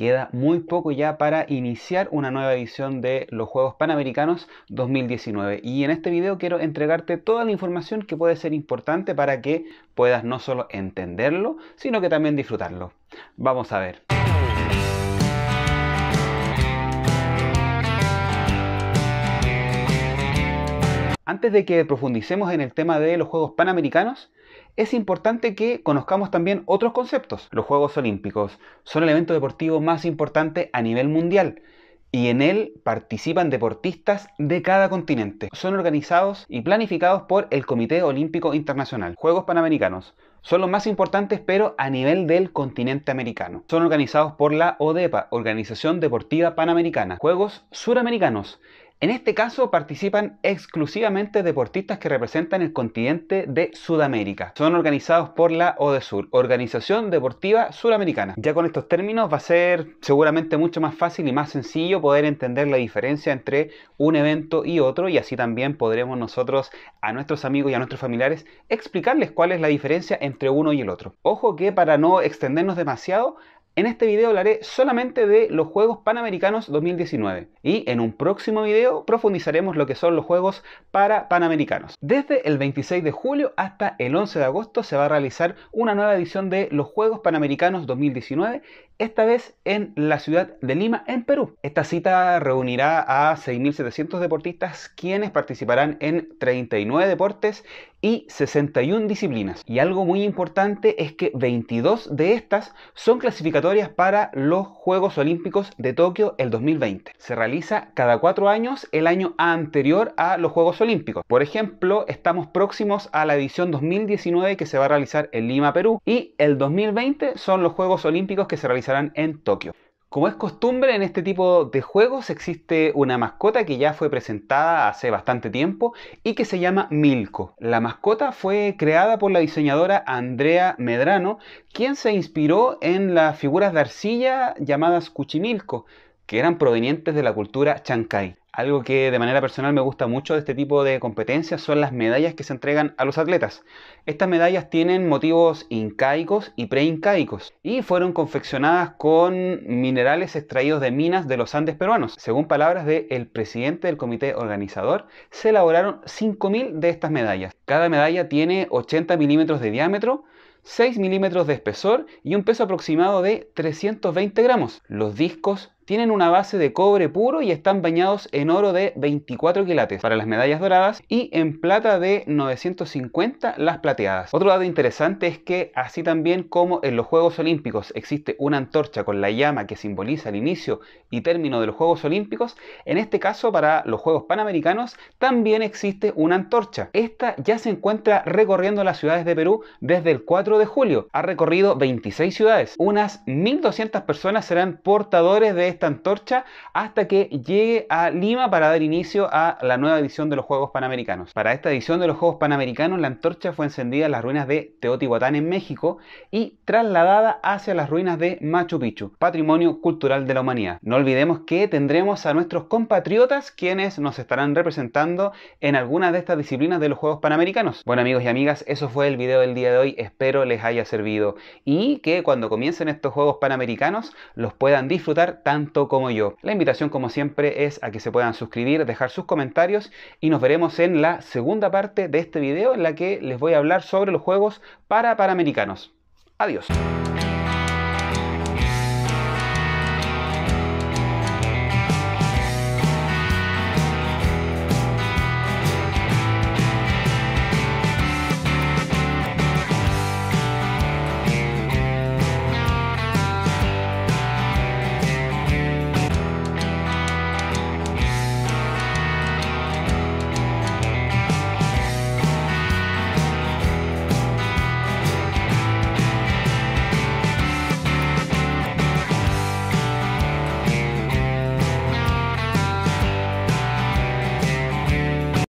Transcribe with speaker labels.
Speaker 1: queda muy poco ya para iniciar una nueva edición de los Juegos Panamericanos 2019. Y en este video quiero entregarte toda la información que puede ser importante para que puedas no solo entenderlo, sino que también disfrutarlo. Vamos a ver. Antes de que profundicemos en el tema de los Juegos Panamericanos, es importante que conozcamos también otros conceptos. Los Juegos Olímpicos son el evento deportivo más importante a nivel mundial y en él participan deportistas de cada continente. Son organizados y planificados por el Comité Olímpico Internacional. Juegos Panamericanos. Son los más importantes pero a nivel del continente americano. Son organizados por la ODEPA, Organización Deportiva Panamericana. Juegos Suramericanos. En este caso participan exclusivamente deportistas que representan el continente de Sudamérica. Son organizados por la ODESUR, Organización Deportiva Suramericana. Ya con estos términos va a ser seguramente mucho más fácil y más sencillo poder entender la diferencia entre un evento y otro y así también podremos nosotros a nuestros amigos y a nuestros familiares explicarles cuál es la diferencia entre uno y el otro. Ojo que para no extendernos demasiado, en este video hablaré solamente de los Juegos Panamericanos 2019 y en un próximo video profundizaremos lo que son los Juegos para Panamericanos. Desde el 26 de julio hasta el 11 de agosto se va a realizar una nueva edición de los Juegos Panamericanos 2019 esta vez en la ciudad de Lima, en Perú. Esta cita reunirá a 6.700 deportistas quienes participarán en 39 deportes y 61 disciplinas. Y algo muy importante es que 22 de estas son clasificatorias para los Juegos Olímpicos de Tokio el 2020. Se realiza cada cuatro años el año anterior a los Juegos Olímpicos. Por ejemplo, estamos próximos a la edición 2019 que se va a realizar en Lima, Perú, y el 2020 son los Juegos Olímpicos que se realizarán en Tokio. Como es costumbre en este tipo de juegos, existe una mascota que ya fue presentada hace bastante tiempo y que se llama Milko. La mascota fue creada por la diseñadora Andrea Medrano, quien se inspiró en las figuras de arcilla llamadas Cuchimilco, que eran provenientes de la cultura chancay. Algo que de manera personal me gusta mucho de este tipo de competencias son las medallas que se entregan a los atletas. Estas medallas tienen motivos incaicos y preincaicos y fueron confeccionadas con minerales extraídos de minas de los Andes peruanos. Según palabras del presidente del comité organizador, se elaboraron 5.000 de estas medallas. Cada medalla tiene 80 milímetros de diámetro, 6 milímetros de espesor y un peso aproximado de 320 gramos. Los discos tienen una base de cobre puro y están bañados en oro de 24 quilates para las medallas doradas y en plata de 950 las plateadas. Otro dato interesante es que así también como en los Juegos Olímpicos existe una antorcha con la llama que simboliza el inicio y término de los Juegos Olímpicos, en este caso para los Juegos Panamericanos también existe una antorcha. Esta ya se encuentra recorriendo las ciudades de Perú desde el 4 de julio. Ha recorrido 26 ciudades. Unas 1.200 personas serán portadores de este antorcha hasta que llegue a Lima para dar inicio a la nueva edición de los Juegos Panamericanos. Para esta edición de los Juegos Panamericanos, la antorcha fue encendida en las ruinas de Teotihuacán en México y trasladada hacia las ruinas de Machu Picchu, patrimonio cultural de la humanidad. No olvidemos que tendremos a nuestros compatriotas quienes nos estarán representando en algunas de estas disciplinas de los Juegos Panamericanos. Bueno amigos y amigas, eso fue el video del día de hoy, espero les haya servido y que cuando comiencen estos Juegos Panamericanos los puedan disfrutar tanto como yo. La invitación como siempre es a que se puedan suscribir, dejar sus comentarios y nos veremos en la segunda parte de este video en la que les voy a hablar sobre los juegos para Panamericanos. Adiós.